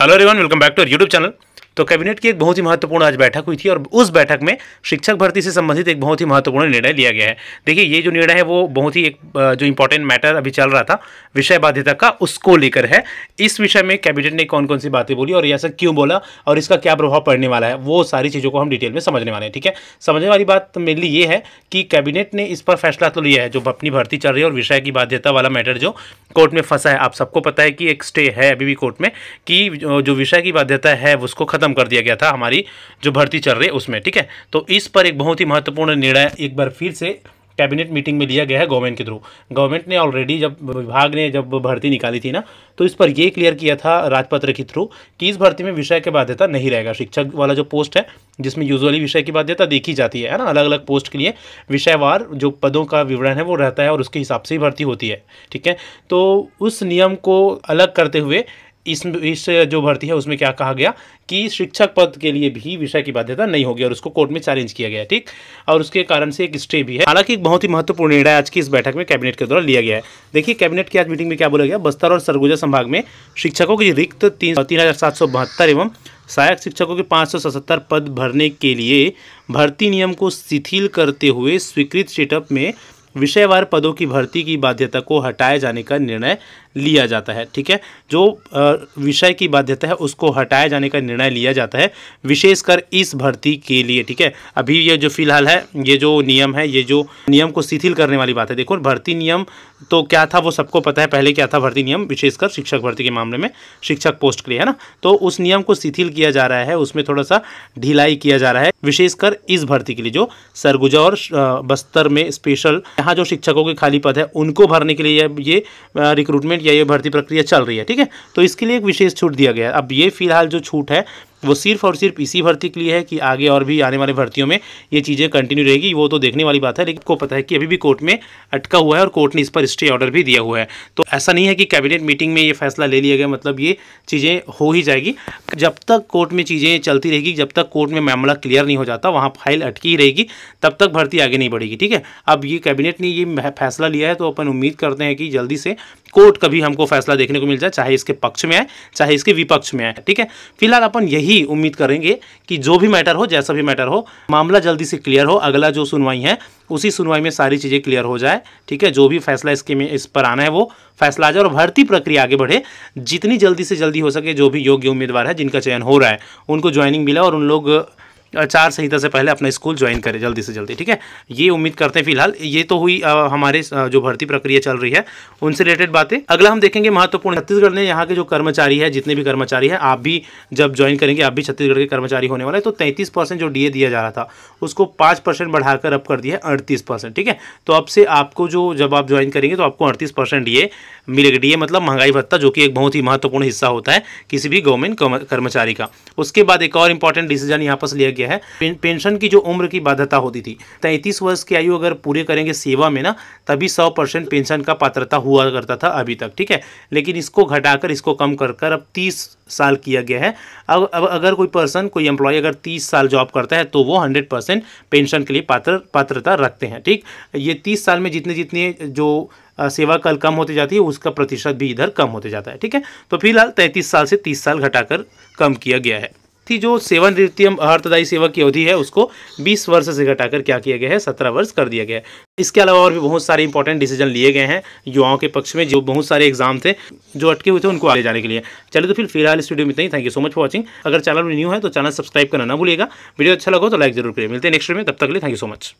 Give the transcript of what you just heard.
hello రివన్ welcome back to YouTube channel तो cabinet की एक बहुत ही महत्वपूर्ण आज बैठक हुई थी और उस बैठक में शिक्षक भर्ती से संबंधित एक बहुत ही महत्वपूर्ण निर्णय लिया गया है देखिए ये जो निर्णय है वो बहुत ही एक जो इंपॉर्टेंट मैटर अभी चल रहा था विषय बाध्यता का उसको लेकर है इस विषय में कैबिनेट ने कौन कौन सी बातें बोली और ऐसा क्यों बोला और इसका क्या प्रभाव पड़ने वाला है वो सारी चीज़ों को हम डिटेल में समझने वाले हैं ठीक है समझने वाली बात मेनली ये है कि कैबिनेट ने इस पर फैसला तो लिया है जो अपनी भर्ती चल रही है और विषय की बाध्यता वाला मैटर जो कोर्ट में फंसा है आप सबको पता है कि एक स्टे है अभी भी कोर्ट में कि जो विषय की बाध्यता है उसको खत्म ख़त्म कर दिया गया था हमारी जो भर्ती चल रही है उसमें ठीक है तो इस पर एक बहुत ही महत्वपूर्ण निर्णय एक बार फिर से कैबिनेट मीटिंग में लिया गया है गवर्नमेंट के थ्रू गवर्नमेंट ने ऑलरेडी जब विभाग ने जब भर्ती निकाली थी ना तो इस पर ये क्लियर किया था राजपत्र के थ्रू कि इस भर्ती में विषय के बाध्यता नहीं रहेगा शिक्षक वाला जो पोस्ट है जिसमें यूजुअली विषय की बाध्यता देखी जाती है ना अलग अलग पोस्ट के लिए विषयवार जो पदों का विवरण है वो रहता है और उसके हिसाब से ही भर्ती होती है ठीक है तो उस नियम को अलग करते हुए इस इस जो भर्ती है उसमें क्या कहा गया कि शिक्षक पद के लिए भी विषय की बाध्यता नहीं होगी और उसको कोर्ट में चैलेंज किया गया ठीक और उसके कारण से एक स्टे भी है हालांकि एक बहुत ही महत्वपूर्ण निर्णय आज की इस बैठक में कैबिनेट के द्वारा लिया गया है देखिए कैबिनेट की आज मीटिंग में क्या बोला गया बस्तर और सरगुजा संभाग में शिक्षकों की रिक्त तीन एवं सहायक शिक्षकों के पाँच पद भरने के लिए भर्ती नियम को शिथिल करते हुए स्वीकृत सेटअप में विषयवार पदों की भर्ती की बाध्यता को हटाए जाने का निर्णय लिया जाता है ठीक है जो विषय की बाध्यता है उसको हटाए जाने का निर्णय लिया जाता है विशेषकर इस भर्ती के लिए ठीक है अभी ये जो फिलहाल है ये जो नियम है ये जो नियम को शिथिल करने वाली बात है देखो भर्ती नियम तो क्या था वो सबको पता है पहले क्या था भर्ती नियम विशेषकर शिक्षक भर्ती के मामले में शिक्षक पोस्ट के लिए है ना तो उस नियम को शिथिल किया जा रहा है उसमें थोड़ा सा ढिलाई किया जा रहा है विशेषकर इस भर्ती के लिए जो सरगुजा और बस्तर में स्पेशल यहाँ जो शिक्षकों के खाली पद है उनको भरने के लिए ये रिक्रूटमेंट या ये भर्ती प्रक्रिया चल रही है ठीक है तो इसके लिए एक विशेष छूट दिया गया अब ये फिलहाल जो छूट है वो सिर्फ और सिर्फ इसी भर्ती के लिए है कि आगे और भी आने वाली भर्तियों में ये चीज़ें कंटिन्यू रहेगी वो तो देखने वाली बात है लेकिन को पता है कि अभी भी कोर्ट में अटका हुआ है और कोर्ट ने इस पर स्टे ऑर्डर भी दिया हुआ है तो ऐसा नहीं है कि कैबिनेट मीटिंग में ये फैसला ले लिया गया मतलब ये चीज़ें हो ही जाएगी जब तक कोर्ट में चीज़ें चलती रहेगी जब तक कोर्ट में मामला क्लियर नहीं हो जाता वहाँ फाइल अटकी ही रहेगी तब तक भर्ती आगे नहीं बढ़ेगी ठीक है अब ये कैबिनेट ने ये फैसला लिया है तो अपन उम्मीद करते हैं कि जल्दी से कोर्ट का भी हमको फैसला देखने को मिल जाए चाहे इसके पक्ष में आए चाहे इसके विपक्ष में आए ठीक है फिलहाल अपन यही उम्मीद करेंगे कि जो भी मैटर हो जैसा भी मैटर हो मामला जल्दी से क्लियर हो अगला जो सुनवाई है उसी सुनवाई में सारी चीज़ें क्लियर हो जाए ठीक है जो भी फैसला इसके में इस पर आना है वो फैसला आ जाए और भर्ती प्रक्रिया आगे बढ़े जितनी जल्दी से जल्दी हो सके जो भी योग्य उम्मीदवार है जिनका चयन हो रहा है उनको ज्वाइनिंग मिला और उन लोग चार संहिता से पहले अपना स्कूल ज्वाइन करें जल्दी से जल्दी ठीक है ये उम्मीद करते हैं फिलहाल ये तो हुई आ, हमारे जो भर्ती प्रक्रिया चल रही है उनसे रिलेटेड बातें अगला हम देखेंगे महत्वपूर्ण छत्तीसगढ़ ने यहाँ के जो कर्मचारी है जितने भी कर्मचारी है आप भी जब ज्वाइन करेंगे आप भी छत्तीसगढ़ के कर्मचारी होने वाले तो तैंतीस जो डी दिया जा रहा था उसको पाँच बढ़ाकर अब कर दिया अड़तीस ठीक है तो अब से आपको जो जब आप ज्वाइन करेंगे तो आपको अड़तीस परसेंट ये मिलेगा डी मतलब महंगाई भत्ता जो कि एक बहुत ही महत्वपूर्ण हिस्सा होता है किसी भी गवर्नमेंट कर्मचारी का उसके बाद एक और इंपॉर्टेंट डिसीजन यहाँ पर लिया गया है पेंशन की जो उम्र की बाध्यता होती थी तैंतीस वर्ष की आयु अगर पूरे करेंगे सेवा में ना तभी सौ पेंशन का पात्रता हुआ करता था अभी तक ठीक है लेकिन इसको घटाकर इसको कम कर कर अब तीस साल किया गया है अब अब अगर कोई पर्सन कोई एम्प्लॉय अगर 30 साल जॉब करता है तो वो 100 परसेंट पेंशन के लिए पात्र पात्रता रखते हैं ठीक ये 30 साल में जितने जितने जो सेवा कल कम होती जाती है उसका प्रतिशत भी इधर कम होते जाता है ठीक है तो फिलहाल 33 साल से 30 साल घटाकर कम किया गया है साथ जो सेवन द्वितीय अर्थदायी सेवा की अवधि है उसको बीस वर्ष से घटाकर क्या किया गया है सत्रह वर्ष कर दिया गया है इसके अलावा और भी बहुत सारे इंपॉर्टेंट डिसीजन लिए गए हैं युवाओं के पक्ष में जो बहुत सारे एग्जाम थे जो अटके हुए थे उनको आगे जाने के लिए चले तो फिर फिलहाल वीडियो में इतना ही thank you so much for watching अगर चैनल में न्यू है तो चैनल सब्सक्राइब करना ना भूलिएगा वीडियो अच्छा लगा तो लाइक जरूर करिए मिलते हैं नेक्स्ट में तब तक लिए थैंक यू सो मच